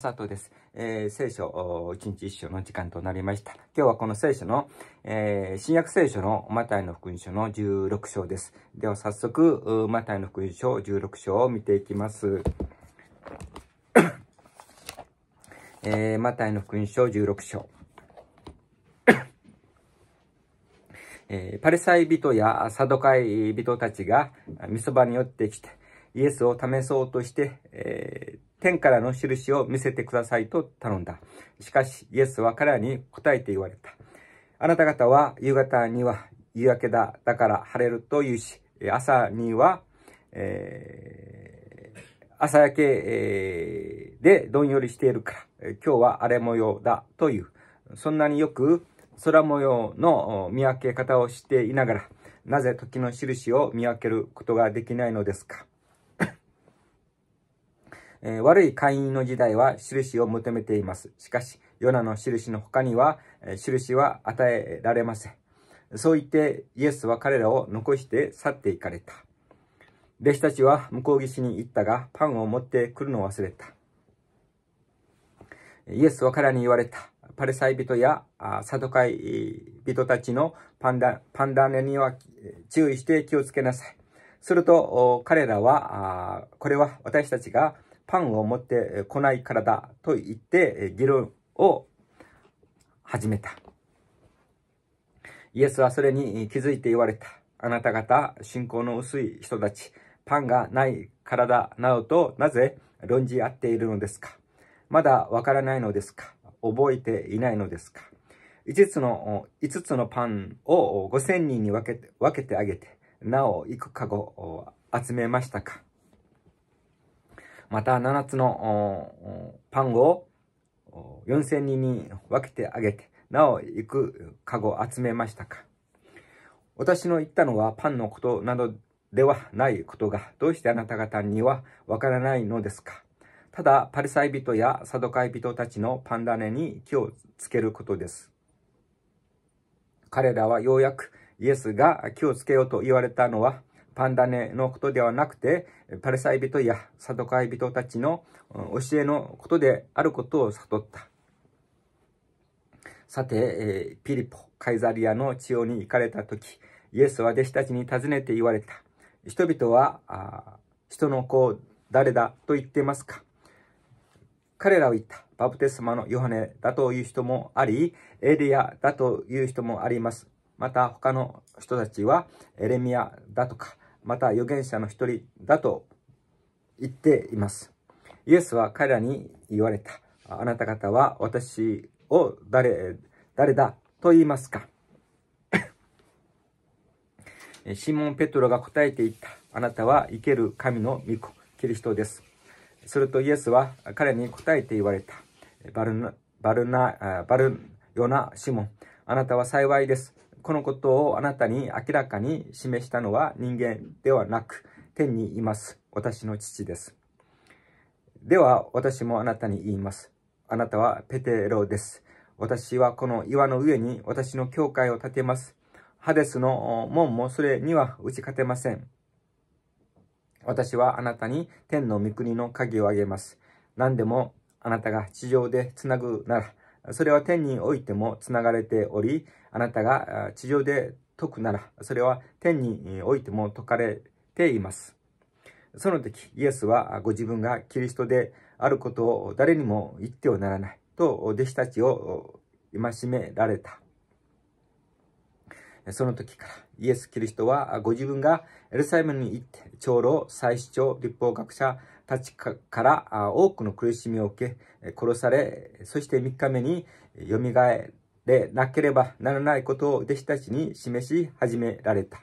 佐藤です。えー、聖書、一日一章の時間となりました。今日はこの聖書の、えー、新約聖書のマタイの福音書の16章です。では早速、マタイの福音書16章を見ていきます。えー、マタイの福音書16章。えー、パレサイ人やサドカイ人たちが、みそばに寄ってきて、イエスを試そうとして、えー天からの印を見せてくださいと頼んだ。しかし、イエスは彼らに答えて言われた。あなた方は夕方には夕明けだ、だから晴れるというし、朝には、えー、朝焼け、えー、でどんよりしているから、今日は荒れ模様だという、そんなによく空模様の見分け方をしていながら、なぜ時の印を見分けることができないのですかえー、悪い会員の時代は印を求めています。しかし、ヨナの印の他には、えー、印は与えられません。そう言ってイエスは彼らを残して去っていかれた。弟子たちは向こう岸に行ったが、パンを持ってくるのを忘れた。イエスは彼らに言われた。パレサイ人やサドカイ人たちのパンダ、パンダネには注意して気をつけなさい。すると、彼らは、これは私たちがパンを持ってこないからだと言って議論を始めた。イエスはそれに気づいて言われた。あなた方、信仰の薄い人たち、パンがない体などとなぜ論じ合っているのですかまだわからないのですか覚えていないのですか5つの、5つのパンを5000人に分けて、分けてあげて、なお幾かご集めましたかまた7つのパンを4000人に分けてあげて、なお行くかごを集めましたか。私の言ったのはパンのことなどではないことが、どうしてあなた方にはわからないのですか。ただ、パリサイ人やサドカイ人たちのパンダネに気をつけることです。彼らはようやくイエスが気をつけようと言われたのは、パンダネのことではなくて、パルサイ人やサドカイ人たちの教えのことであることを悟った。さて、えー、ピリポ、カイザリアの地方に行かれた時、イエスは弟子たちに尋ねて言われた。人々は、あ人の子を誰だと言っていますか彼らを言った。バプテスマのヨハネだという人もあり、エリアだという人もあります。また他の人たちはエレミアだとか、また預言者の一人だと言っています。イエスは彼らに言われた。あなた方は私を誰、誰だと言いますか シモン・ペトロが答えていった。あなたは生ける神の御子、キリストです。するとイエスは彼に答えて言われた。バルナ、バルナ、バルヨナ・シモン、あなたは幸いです。このことをあなたに明らかに示したのは人間ではなく、天にいます、私の父です。では、私もあなたに言います。あなたはペテロです。私はこの岩の上に私の教会を建てます。ハデスの門もそれには打ち勝てません。私はあなたに天の御国の鍵をあげます。何でもあなたが地上でつなぐなら、それは天においてもつながれており、あなたが地上で解くなら、それは天においても解かれています。その時、イエスはご自分がキリストであることを誰にも言ってはならないと弟子たちを戒められた。その時からイエス・キリストはご自分がエルサレムに行って長老、祭司長、立法学者、たちから多くの苦しみを受け、殺され、そして3日目によみがえれなければならないことを弟子たちに示し始められた。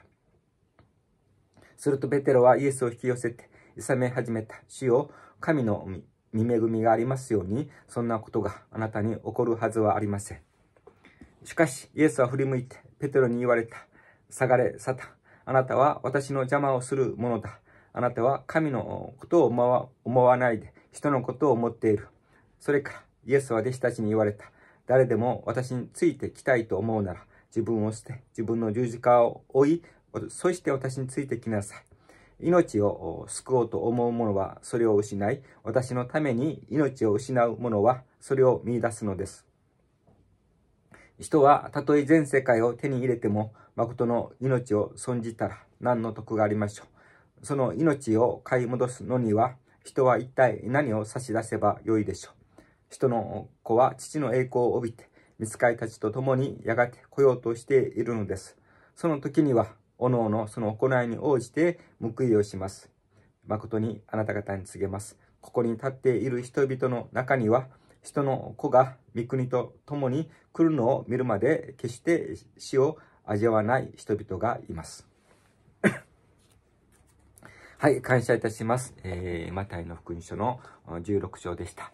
するとペテロはイエスを引き寄せて、いさめ始めた。主よ、神の見恵みがありますように、そんなことがあなたに起こるはずはありません。しかし、イエスは振り向いて、ペテロに言われた。下がれ、サタン。あなたは私の邪魔をするものだ。あなたは神のことを思わないで、人のことを思っている。それから、イエスは弟子たちに言われた。誰でも私についてきたいと思うなら、自分を捨て、自分の十字架を追い、そして私についてきなさい。命を救おうと思う者はそれを失い、私のために命を失う者はそれを見出すのです。人はたとえ全世界を手に入れても、誠の命を損じたら何の得がありましょう。その命を買い戻すのには、人は一体何を差し出せばよいでしょう。人の子は父の栄光を帯びて、見つかりたちと共にやがて来ようとしているのです。その時には、おのおのその行いに応じて報いをします。誠にあなた方に告げます。ここに立っている人々の中には、人の子が御国と共に来るのを見るまで決して死を味わわない人々がいます。はい、感謝いたします。えー、マタイの福音書の16章でした。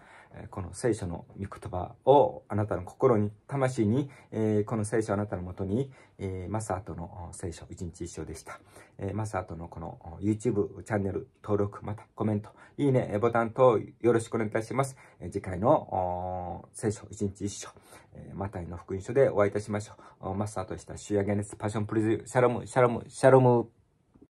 この聖書の御言葉をあなたの心に、魂に、えー、この聖書あなたのもとに、えー、マサートの聖書、一日一章でした。えー、マサートのこの YouTube チャンネル登録、またコメント、いいね、ボタン等よろしくお願いいたします。次回の聖書、一日一章、えマタイの福音書でお会いいたしましょう。マサートした主やゲネスパッションプリズ、シャロム、シャロム、シャロム。